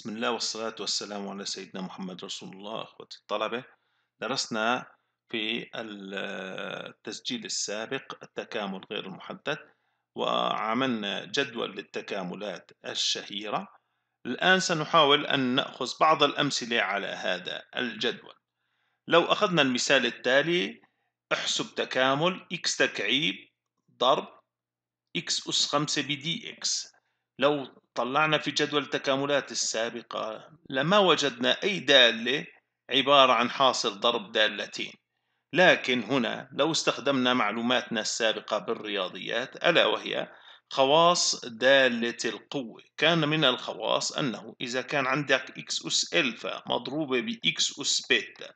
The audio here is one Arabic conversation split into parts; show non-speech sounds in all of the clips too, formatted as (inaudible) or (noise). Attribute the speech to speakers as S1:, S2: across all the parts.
S1: بسم الله والصلاة والسلام على سيدنا محمد رسول الله أخوتي الطلبة درسنا في التسجيل السابق التكامل غير المحدد وعملنا جدول للتكاملات الشهيرة الآن سنحاول أن نأخذ بعض الأمثلة على هذا الجدول لو أخذنا المثال التالي احسب تكامل x تكعيب ضرب x أس 5 بدي x لو طلعنا في جدول التكاملات السابقة لما وجدنا أي دالة عبارة عن حاصل ضرب دالتين لكن هنا لو استخدمنا معلوماتنا السابقة بالرياضيات ألا وهي خواص دالة القوة كان من الخواص أنه إذا كان عندك إكس أس ألفا مضروبة بإكس أس بيتا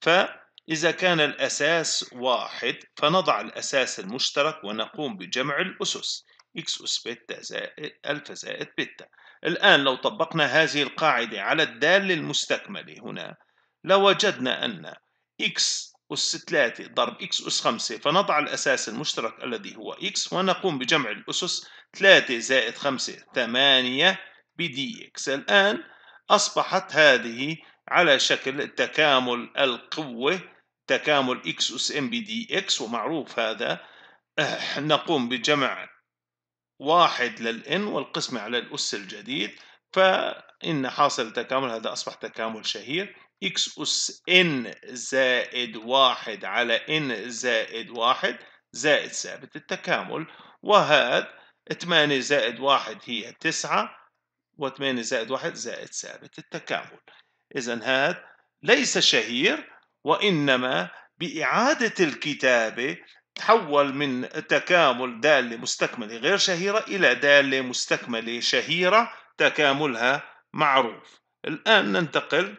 S1: فإذا كان الأساس واحد فنضع الأساس المشترك ونقوم بجمع الأسس x أس بيتا زائد ألفا زائد بيتا الآن لو طبقنا هذه القاعدة على الدال المستكملة هنا لوجدنا أن x أس 3 ضرب x أس 5 فنضع الأساس المشترك الذي هو x ونقوم بجمع الأسس 3 زائد 5 8 بدي إكس الآن أصبحت هذه على شكل تكامل القوة تكامل x أس إم بدي إكس ومعروف هذا نقوم بجمع واحد للإن والقسمة على الأس الجديد فإن حاصل التكامل هذا أصبح تكامل شهير إكس أس إن زائد واحد على إن زائد واحد زائد ثابت التكامل وهذا 8 زائد واحد هي 9 و8 زائد واحد زائد ثابت التكامل إذا هذا ليس شهير وإنما بإعادة الكتابة تحول من تكامل دالة مستكملة غير شهيرة إلى دالة مستكملة شهيرة تكاملها معروف الآن ننتقل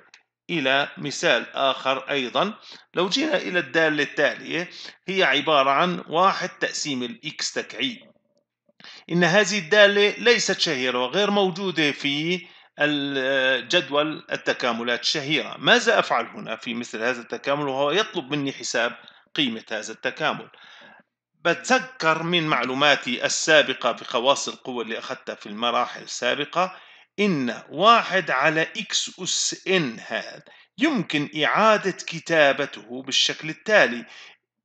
S1: إلى مثال آخر أيضا لو جينا إلى الدالة التالية هي عبارة عن واحد تقسيم الإكس تكعيب إن هذه الدالة ليست شهيرة وغير موجودة في جدول التكاملات الشهيرة ماذا أفعل هنا في مثل هذا التكامل وهو يطلب مني حساب قيمة هذا التكامل بتذكر من معلوماتي السابقة في خواص القوة اللي أخذتها في المراحل السابقة إن واحد على إكس أس إن هذا يمكن إعادة كتابته بالشكل التالي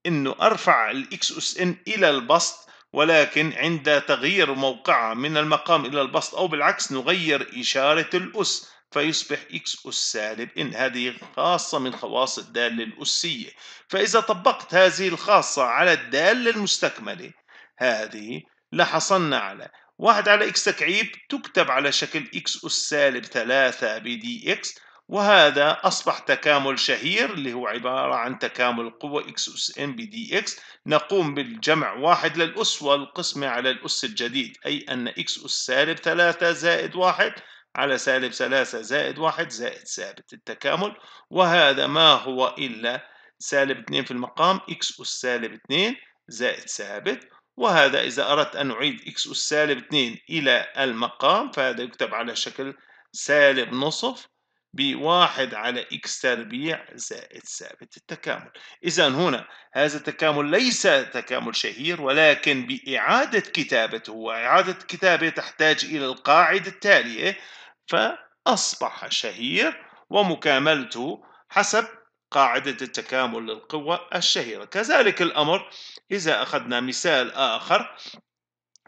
S1: إنه أرفع الإكس أس إن إلى البسط ولكن عند تغيير موقعها من المقام إلى البسط أو بالعكس نغير إشارة الأس فيصبح إكس أس سالب إن هذه خاصة من خواص الدالة الأسية فإذا طبقت هذه الخاصة على الدالة المستكملة هذه لحصلنا على واحد على إكس تكعيب تكتب على شكل إكس أس سالب ثلاثة دي إكس وهذا أصبح تكامل شهير اللي هو عبارة عن تكامل قوة إكس أس إن دي إكس نقوم بالجمع واحد للأس والقسمة على الأس الجديد أي أن إكس أس سالب ثلاثة زائد واحد على سالب ثلاثة زائد واحد زائد ثابت التكامل وهذا ما هو إلا سالب اثنين في المقام إكس أس سالب اثنين زائد ثابت وهذا إذا أردت أن أعيد إكس أس سالب اثنين إلى المقام فهذا يكتب على شكل سالب نصف بواحد على إكس تربيع زائد ثابت التكامل إذا هنا هذا التكامل ليس تكامل شهير ولكن بإعادة كتابته وإعادة كتابه تحتاج إلى القاعدة التالية فأصبح شهير ومكاملته حسب قاعدة التكامل للقوة الشهيرة كذلك الأمر إذا أخذنا مثال آخر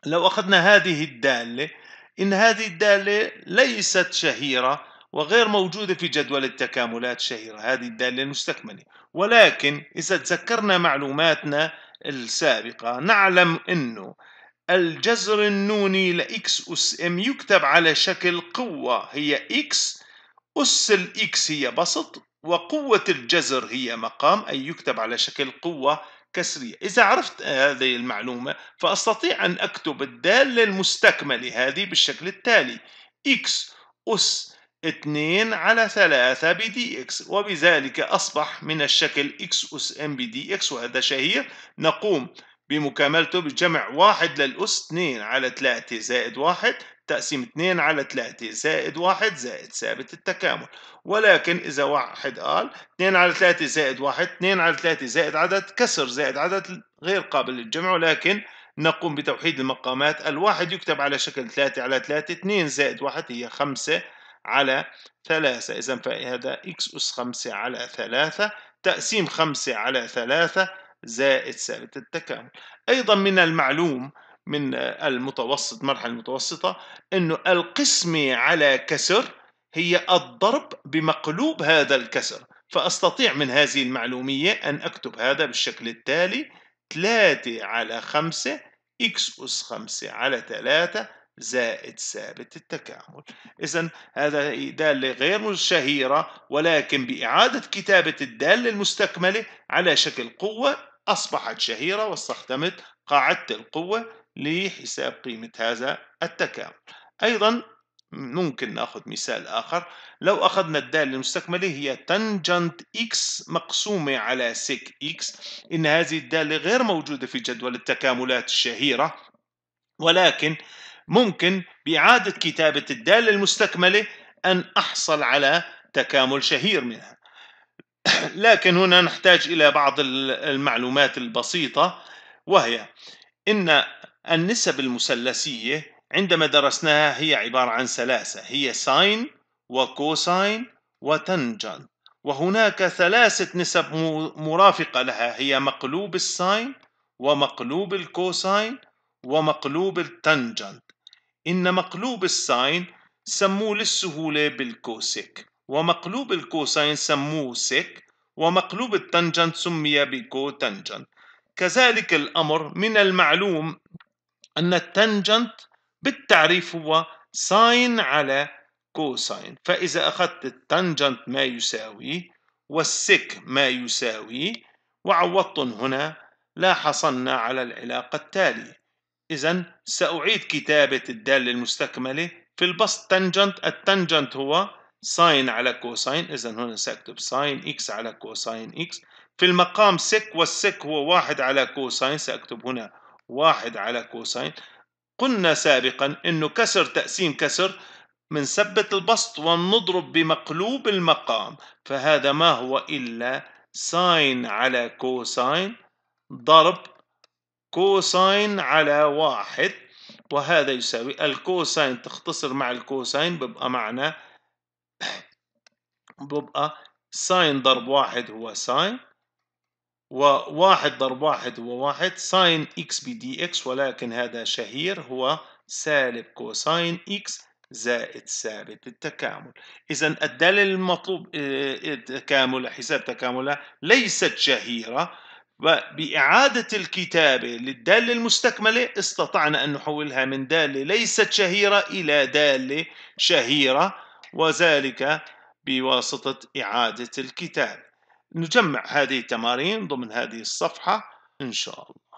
S1: لو أخذنا هذه الدالة إن هذه الدالة ليست شهيرة وغير موجودة في جدول التكاملات الشهيرة هذه الدالة المستكملة ولكن إذا تذكرنا معلوماتنا السابقة نعلم أنه الجذر النوني لإكس أس إم يكتب على شكل قوة هي إكس أس الإكس هي بسط وقوة الجذر هي مقام أي يكتب على شكل قوة كسرية إذا عرفت هذه المعلومة فأستطيع أن أكتب الدالة المستكملة هذه بالشكل التالي إكس أس 2 على 3 بدي إكس وبذلك أصبح من الشكل إكس أس إم بدي إكس وهذا شهير نقوم بمكاملته بجمع واحد للأس 2 على 3 زائد 1 تقسيم 2 على 3 زائد 1 زائد ثابت التكامل ولكن إذا واحد قال 2 على 3 زائد 1 2 على 3 زائد عدد كسر زائد عدد غير قابل للجمع ولكن نقوم بتوحيد المقامات الواحد يكتب على شكل 3 على 3 2 زائد 1 هي 5 على 3 إذا فهذا x أس 5 على 3 تقسيم 5 على 3 زائد ثابت التكامل أيضا من المعلوم من المتوسط مرحلة المتوسطة أنه القسمة على كسر هي الضرب بمقلوب هذا الكسر فأستطيع من هذه المعلومية أن أكتب هذا بالشكل التالي 3 على 5 إكس أس 5 على 3 زائد ثابت التكامل إذا هذا دالة غير شهيرة ولكن بإعادة كتابة الدالة المستكملة على شكل قوة أصبحت شهيرة واستخدمت قاعدة القوة لحساب قيمة هذا التكامل أيضا ممكن ناخذ مثال آخر لو أخذنا الدالة المستكملة هي تنجنت إكس مقسومة على سيك إكس إن هذه الدالة غير موجودة في جدول التكاملات الشهيرة ولكن ممكن بإعادة كتابة الدالة المستكملة أن أحصل على تكامل شهير منها (coughs) لكن هنا نحتاج إلى بعض المعلومات البسيطة وهي إن النسب المثلثية عندما درسناها هي عبارة عن ثلاثة هي ساين وكوساين وتنجن وهناك ثلاثة نسب مرافقة لها هي مقلوب الساين ومقلوب الكوساين ومقلوب التنجنت إن مقلوب الساين سموه للسهولة بالكوسيك ومقلوب الكوسين سموه سيك ومقلوب التنجنت سمي بكوتنجنت كذلك الأمر من المعلوم أن التنجنت بالتعريف هو ساين على كوساين فإذا أخذت التنجنت ما يساوي والسك ما يساوي وعوضت هنا لا حصلنا على العلاقة التالية إذا سأعيد كتابة الدالة المستكملة في البسط تنجنت التنجنت هو ساين على كوساين إذا هنا سأكتب ساين إكس على كوساين إكس في المقام سك والسك هو واحد على كوساين سأكتب هنا واحد على كوساين قلنا سابقا أنه كسر تقسيم كسر منثبت البسط ونضرب بمقلوب المقام فهذا ما هو إلا ساين على كوساين ضرب كوساين على واحد وهذا يساوي الكوساين تختصر مع الكوساين بيبقى معنا بيبقى ساين ضرب واحد هو ساين وواحد ضرب واحد هو واحد ساين اكس بدي اكس ولكن هذا شهير هو سالب كوساين اكس زائد ثابت التكامل إذا الدالة المطلوب آه، آه، تكامل حساب تكامله ليست شهيرة وبإعادة الكتابة للدالة المستكملة استطعنا أن نحولها من دالة ليست شهيرة إلى دالة شهيرة وذلك بواسطة إعادة الكتاب نجمع هذه التمارين ضمن هذه الصفحة إن شاء الله